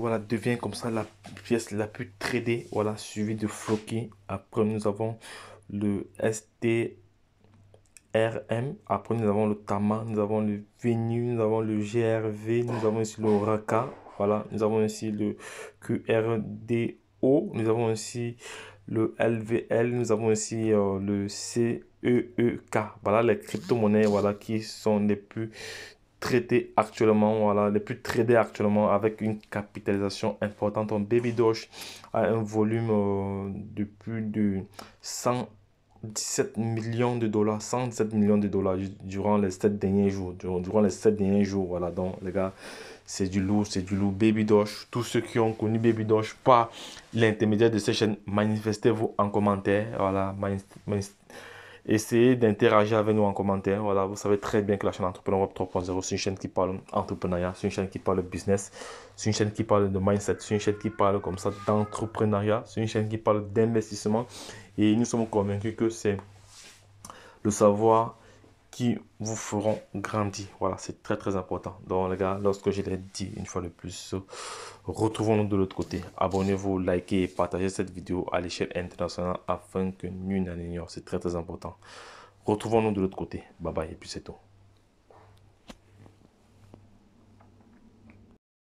voilà, devient comme ça la pièce la plus tradée, voilà, suivi de Floki. Après, nous avons le st rm Après, nous avons le Tama, nous avons le Venu, nous avons le GRV, nous avons ici le Raka. Voilà, nous avons ici le QRDO, nous avons aussi le LVL, nous avons aussi euh, le CEEK. Voilà les crypto-monnaies voilà, qui sont les plus traités actuellement, voilà, les plus tradés actuellement avec une capitalisation importante. En Baby Doge à un volume euh, de plus de 117 millions de dollars, 117 millions de dollars durant les sept derniers jours, durant les sept derniers jours, voilà, donc les gars, c'est du lourd, c'est du lourd. Baby Doge, tous ceux qui ont connu Baby Doge par l'intermédiaire de ces chaînes, manifestez-vous en commentaire, voilà, Essayez d'interagir avec nous en commentaire. Voilà, vous savez très bien que la chaîne Entrepreneur Web 3.0, c'est une chaîne qui parle entrepreneuriat, c'est une chaîne qui parle business, c'est une chaîne qui parle de mindset, c'est une chaîne qui parle comme ça d'entrepreneuriat, c'est une chaîne qui parle d'investissement. Et nous sommes convaincus que c'est le savoir qui vous feront grandir. Voilà, c'est très très important. Donc les gars, lorsque je l'ai dit une fois de plus, retrouvons-nous de l'autre côté. Abonnez-vous, likez et partagez cette vidéo à l'échelle internationale afin que nul n'en ignore. C'est très très important. Retrouvons-nous de l'autre côté. Bye bye et puis c'est tout.